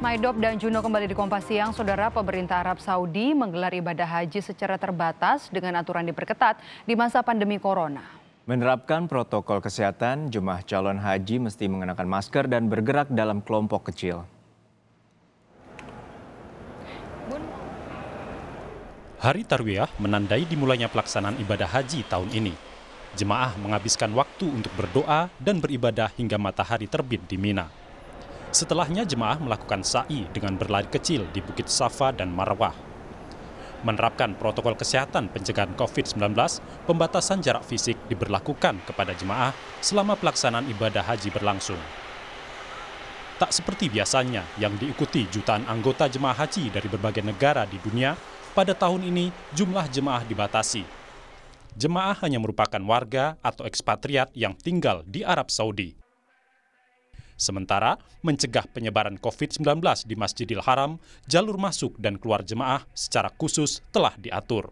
Maidop dan Juno kembali di Kompas Siang, Saudara pemerintah Arab Saudi menggelar ibadah haji secara terbatas dengan aturan diperketat di masa pandemi corona. Menerapkan protokol kesehatan, jemaah calon haji mesti mengenakan masker dan bergerak dalam kelompok kecil. Hari Tarwiyah menandai dimulainya pelaksanaan ibadah haji tahun ini. Jemaah menghabiskan waktu untuk berdoa dan beribadah hingga matahari terbit di Mina. Setelahnya jemaah melakukan sa'i dengan berlari kecil di Bukit Safa dan Marwah. Menerapkan protokol kesehatan pencegahan COVID-19, pembatasan jarak fisik diberlakukan kepada jemaah selama pelaksanaan ibadah haji berlangsung. Tak seperti biasanya yang diikuti jutaan anggota jemaah haji dari berbagai negara di dunia, pada tahun ini jumlah jemaah dibatasi. Jemaah hanya merupakan warga atau ekspatriat yang tinggal di Arab Saudi. Sementara, mencegah penyebaran COVID-19 di Masjidil Haram, jalur masuk dan keluar jemaah secara khusus telah diatur.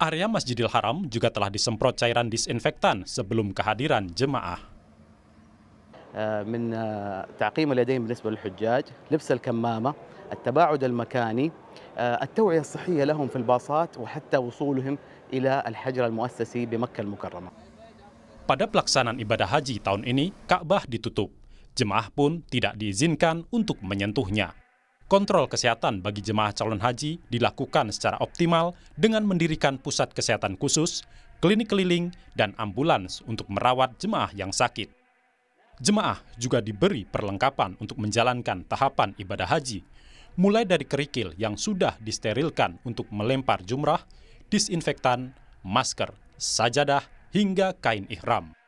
Area Masjidil Haram juga telah disemprot cairan disinfektan sebelum kehadiran jemaah. من تعقيم اليدين بالنسبة للحجاج لبس الكمامة التباعد المكاني التوعية الصحية لهم في الباصات وحتى وصولهم إلى الحجر المؤسسي بمكة المكرمة Pada pelaksanaan ibadah haji tahun ini, Ka'bah ditutup. Jemaah pun tidak diizinkan untuk menyentuhnya. Kontrol kesehatan bagi jemaah calon haji dilakukan secara optimal dengan mendirikan pusat kesehatan khusus, klinik keliling, dan ambulans untuk merawat jemaah yang sakit. Jemaah juga diberi perlengkapan untuk menjalankan tahapan ibadah haji, mulai dari kerikil yang sudah disterilkan untuk melempar jumrah, disinfektan, masker, sajadah, hingga kain ihram.